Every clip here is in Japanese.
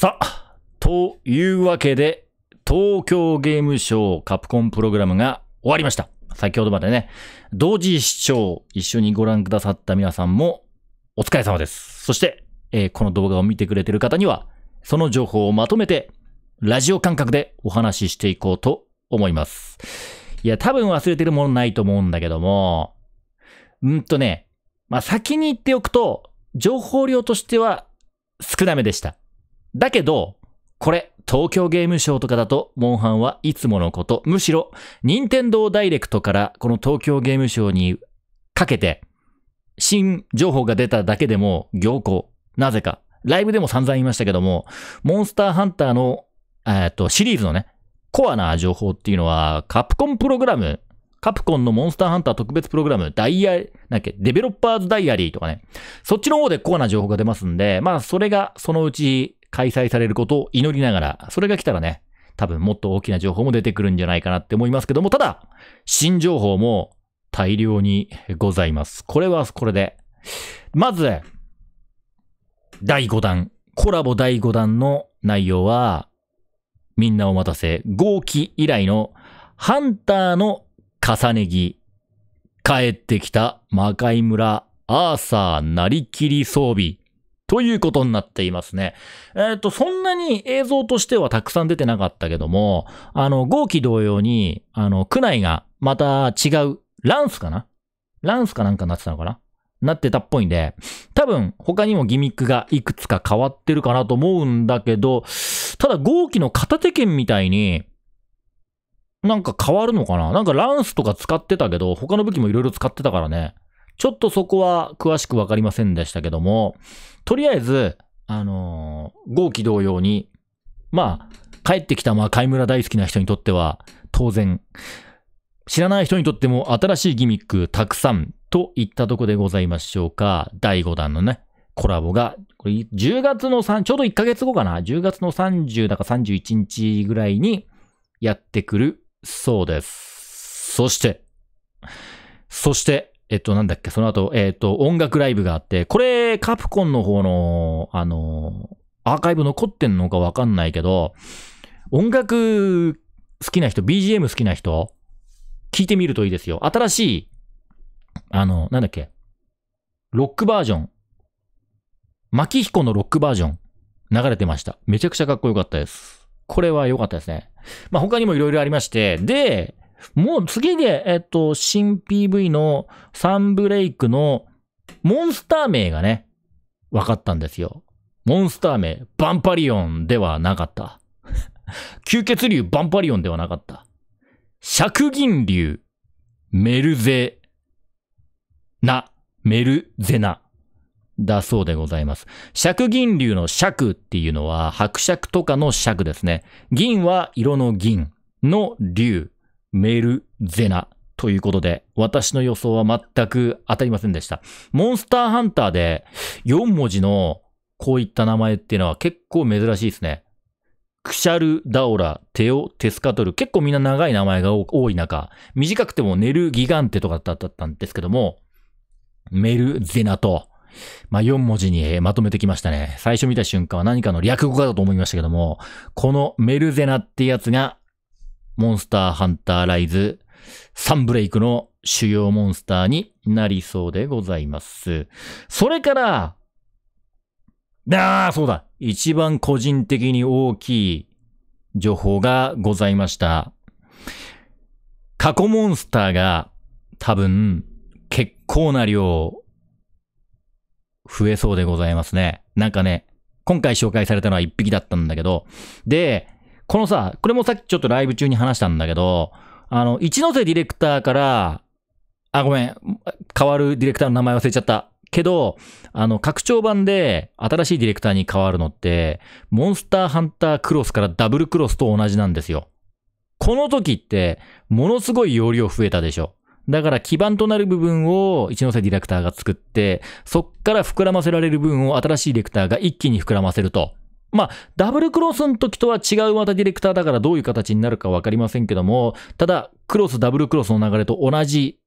さあ、というわけで、東京ゲームショウカプコンプログラムが終わりました。先ほどまでね、同時視聴、一緒にご覧くださった皆さんもお疲れ様です。そして、えー、この動画を見てくれてる方には、その情報をまとめて、ラジオ感覚でお話ししていこうと思います。いや、多分忘れてるものないと思うんだけども、うんとね、まあ、先に言っておくと、情報量としては少なめでした。だけど、これ、東京ゲームショウとかだと、モンハンはいつものこと。むしろ、任天堂ダイレクトから、この東京ゲームショウにかけて、新情報が出ただけでも、行行。なぜか。ライブでも散々言いましたけども、モンスターハンターの、えっと、シリーズのね、コアな情報っていうのは、カプコンプログラム、カプコンのモンスターハンター特別プログラム、ダイヤ、なんっけ、デベロッパーズダイアリーとかね、そっちの方でコアな情報が出ますんで、まあ、それがそのうち開催されることを祈りながら、それが来たらね、多分もっと大きな情報も出てくるんじゃないかなって思いますけども、ただ、新情報も大量にございます。これはこれで。まず、第5弾、コラボ第5弾の内容は、みんなお待たせ、号機以来のハンターの重ね着。帰ってきた魔界村アーサーなりきり装備。ということになっていますね。えっ、ー、と、そんなに映像としてはたくさん出てなかったけども、あの、号機同様に、あの、区内がまた違う、ランスかなランスかなんかなってたのかななってたっぽいんで、多分他にもギミックがいくつか変わってるかなと思うんだけど、ただ号機の片手剣みたいに、なんか変わるのかななんかランスとか使ってたけど、他の武器も色々使ってたからね。ちょっとそこは詳しくわかりませんでしたけども、とりあえず、あのー、号機同様に、まあ、帰ってきたまあ、い村大好きな人にとっては、当然、知らない人にとっても新しいギミックたくさんといったとこでございましょうか。第5弾のね、コラボが、これ10月の3、ちょうど1ヶ月後かな。10月の30だか31日ぐらいにやってくるそうです。そして、そして、えっと、なんだっけ、その後、えっと、音楽ライブがあって、これ、カプコンの方の、あの、アーカイブ残ってんのかわかんないけど、音楽好きな人、BGM 好きな人、聞いてみるといいですよ。新しい、あの、なんだっけ、ロックバージョン。牧彦のロックバージョン、流れてました。めちゃくちゃかっこよかったです。これは良かったですね。まあ、他にも色々ありまして、で、もう次で、えっと、新 PV のサンブレイクのモンスター名がね、分かったんですよ。モンスター名、バンパリオンではなかった。吸血竜バンパリオンではなかった。尺銀竜、メルゼ、ナ、メルゼな、。だそうでございます。尺銀竜の尺っていうのは伯爵とかの尺ですね。銀は色の銀の竜メルゼナということで、私の予想は全く当たりませんでした。モンスターハンターで4文字のこういった名前っていうのは結構珍しいですね。クシャル、ダオラ、テオ、テスカトル。結構みんな長い名前が多い中、短くてもネルギガンテとかだったんですけども、メルゼナと、まあ、4文字にまとめてきましたね。最初見た瞬間は何かの略語かと思いましたけども、このメルゼナってやつがモンスターハンターライズ、サンブレイクの主要モンスターになりそうでございます。それから、ああ、そうだ。一番個人的に大きい情報がございました。過去モンスターが多分結構な量増えそうでございますね。なんかね、今回紹介されたのは1匹だったんだけど、で、このさ、これもさっきちょっとライブ中に話したんだけど、あの、一ノ瀬ディレクターから、あ、ごめん、変わるディレクターの名前忘れちゃった。けど、あの、拡張版で新しいディレクターに変わるのって、モンスターハンタークロスからダブルクロスと同じなんですよ。この時って、ものすごい容量増えたでしょ。だから基盤となる部分を一ノ瀬ディレクターが作って、そっから膨らませられる分を新しいディレクターが一気に膨らませると。まあ、ダブルクロスの時とは違うまたディレクターだからどういう形になるかわかりませんけども、ただ、クロス、ダブルクロスの流れと同じ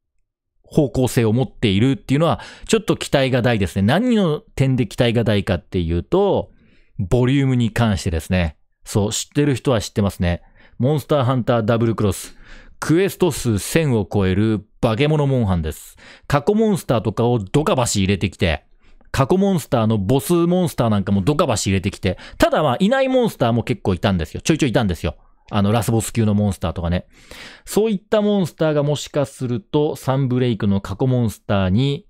方向性を持っているっていうのは、ちょっと期待が大ですね。何の点で期待が大かっていうと、ボリュームに関してですね。そう、知ってる人は知ってますね。モンスターハンターダブルクロス。クエスト数1000を超える化け物モンハンです。過去モンスターとかをドカバシ入れてきて、過去モンスターのボスモンスターなんかもドカバシ入れてきて、ただまあいないモンスターも結構いたんですよ。ちょいちょいいたんですよ。あの、ラスボス級のモンスターとかね。そういったモンスターがもしかすると、サンブレイクの過去モンスターに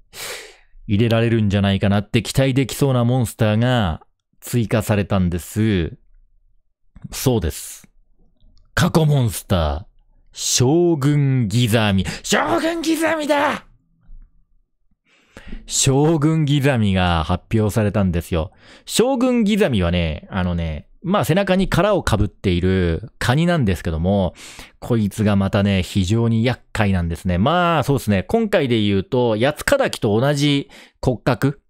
入れられるんじゃないかなって期待できそうなモンスターが追加されたんです。そうです。過去モンスター、将軍ギザーミ。将軍ギザーミだ将軍刻みが発表されたんですよ。将軍刻みはね、あのね、まあ背中に殻をかぶっているカニなんですけども、こいつがまたね、非常に厄介なんですね。まあそうですね、今回で言うと、八つキと同じ骨格、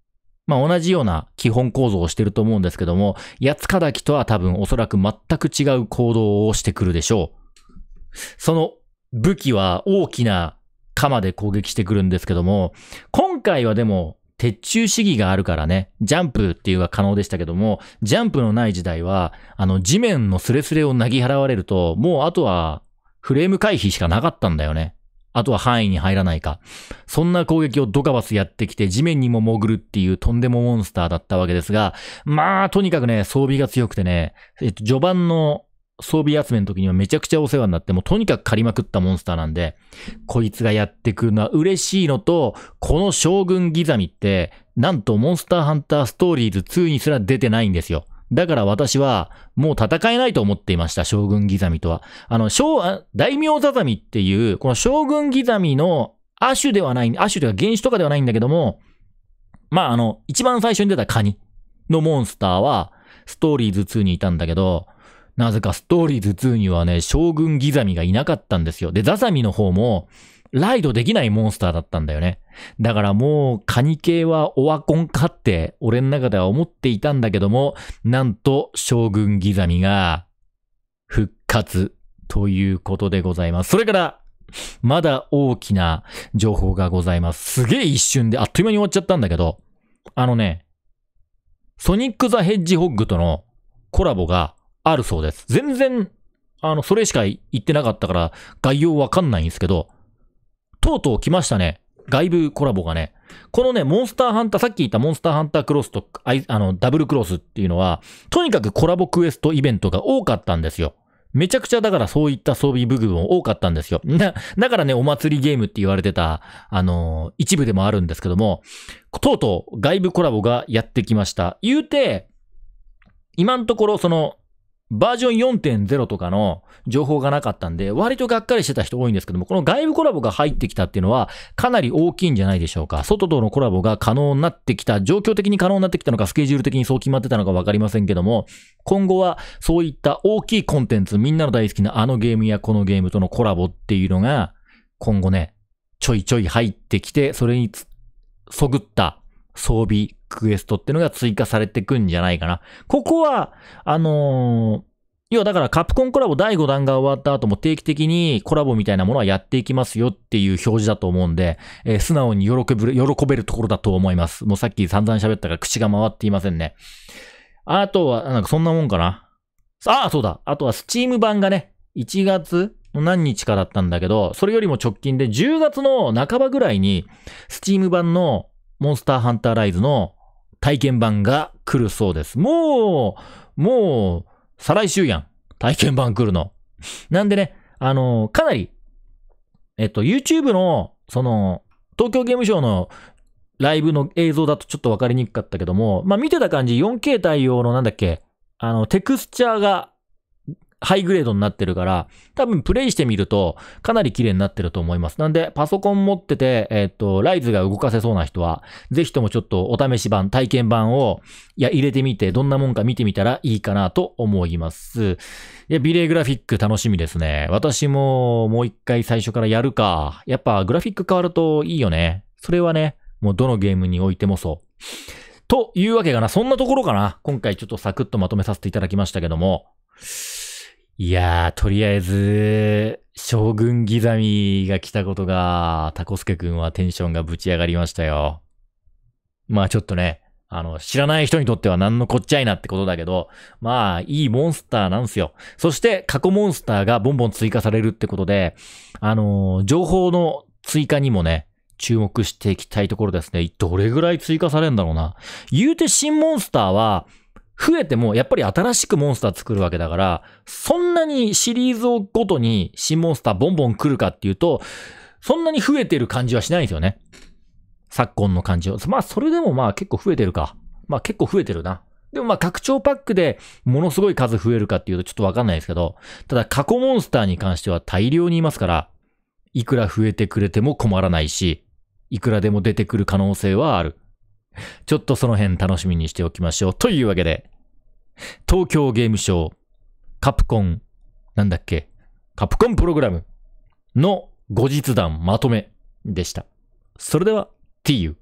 まあ同じような基本構造をしてると思うんですけども、八つキとは多分おそらく全く違う行動をしてくるでしょう。その武器は大きな鎌で攻撃してくるんですけども、今今回はでも、鉄柱主義があるからね、ジャンプっていうのが可能でしたけども、ジャンプのない時代は、あの、地面のスレスレをなぎ払われると、もうあとは、フレーム回避しかなかったんだよね。あとは範囲に入らないか。そんな攻撃をドカバスやってきて地面にも潜るっていうとんでもモンスターだったわけですが、まあ、とにかくね、装備が強くてね、えっと、序盤の装備集めの時にはめちゃくちゃお世話になって、もうとにかく借りまくったモンスターなんで、こいつがやってくるのは嬉しいのと、この将軍ギザミって、なんとモンスターハンターストーリーズ2にすら出てないんですよ。だから私は、もう戦えないと思っていました、将軍ギザミとは。あの、将、大名ザザミっていう、この将軍ギザミの亜種ではない、亜種というか原種とかではないんだけども、まあ、あの、一番最初に出たカニのモンスターは、ストーリーズ2にいたんだけど、なぜかストーリーズ2にはね、将軍ギザミがいなかったんですよ。で、ザザミの方も、ライドできないモンスターだったんだよね。だからもう、カニ系はオワコンかって、俺の中では思っていたんだけども、なんと、将軍ギザミが、復活、ということでございます。それから、まだ大きな情報がございます。すげえ一瞬で、あっという間に終わっちゃったんだけど、あのね、ソニック・ザ・ヘッジホッグとのコラボがあるそうです。全然、あの、それしか言ってなかったから、概要わかんないんですけど、とうとう来ましたね。外部コラボがね。このね、モンスターハンター、さっき言ったモンスターハンタークロスと、あの、ダブルクロスっていうのは、とにかくコラボクエストイベントが多かったんですよ。めちゃくちゃだからそういった装備部分も多かったんですよ。だからね、お祭りゲームって言われてた、あのー、一部でもあるんですけども、とうとう外部コラボがやってきました。言うて、今のところそのバージョン4.0とかの情報がなかったんで、割とがっかりしてた人多いんですけども、この外部コラボが入ってきたっていうのは、かなり大きいんじゃないでしょうか。外とのコラボが可能になってきた、状況的に可能になってきたのか、スケジュール的にそう決まってたのかわかりませんけども、今後はそういった大きいコンテンツ、みんなの大好きなあのゲームやこのゲームとのコラボっていうのが、今後ね、ちょいちょい入ってきて、それにそぐった装備、クエストってのが追加されてくんじゃないかな。ここは、あのー、要はだからカプコンコラボ第5弾が終わった後も定期的にコラボみたいなものはやっていきますよっていう表示だと思うんで、えー、素直に喜べる、喜べるところだと思います。もうさっき散々喋ったから口が回っていませんね。あとは、なんかそんなもんかな。ああ、そうだ。あとはスチーム版がね、1月何日かだったんだけど、それよりも直近で10月の半ばぐらいに、スチーム版のモンスターハンターライズの体験版が来るそうです。もう、もう、再来週やん。体験版来るの。なんでね、あの、かなり、えっと、YouTube の、その、東京ゲームショウのライブの映像だとちょっとわかりにくかったけども、まあ見てた感じ、4K 対応のなんだっけ、あの、テクスチャーがハイグレードになってるから、多分プレイしてみるとかなり綺麗になってると思います。なんで、パソコン持ってて、えっ、ー、と、ライズが動かせそうな人は、ぜひともちょっとお試し版、体験版を、いや、入れてみて、どんなもんか見てみたらいいかなと思います。いや、ビレーグラフィック楽しみですね。私ももう一回最初からやるか。やっぱグラフィック変わるといいよね。それはね、もうどのゲームにおいてもそう。というわけかな。そんなところかな。今回ちょっとサクッとまとめさせていただきましたけども。いやー、とりあえず、将軍ギザミが来たことが、タコスケくんはテンションがぶち上がりましたよ。まあちょっとね、あの、知らない人にとっては何のこっちゃいなってことだけど、まあ、いいモンスターなんですよ。そして、過去モンスターがボンボン追加されるってことで、あのー、情報の追加にもね、注目していきたいところですね。どれぐらい追加されるんだろうな。言うて新モンスターは、増えても、やっぱり新しくモンスター作るわけだから、そんなにシリーズをごとに新モンスターボンボン来るかっていうと、そんなに増えてる感じはしないんですよね。昨今の感じを。まあ、それでもまあ結構増えてるか。まあ結構増えてるな。でもまあ拡張パックでものすごい数増えるかっていうとちょっとわかんないですけど、ただ過去モンスターに関しては大量にいますから、いくら増えてくれても困らないし、いくらでも出てくる可能性はある。ちょっとその辺楽しみにしておきましょう。というわけで、東京ゲームショウ、カプコン、なんだっけ、カプコンプログラムの後日談まとめでした。それでは、TU。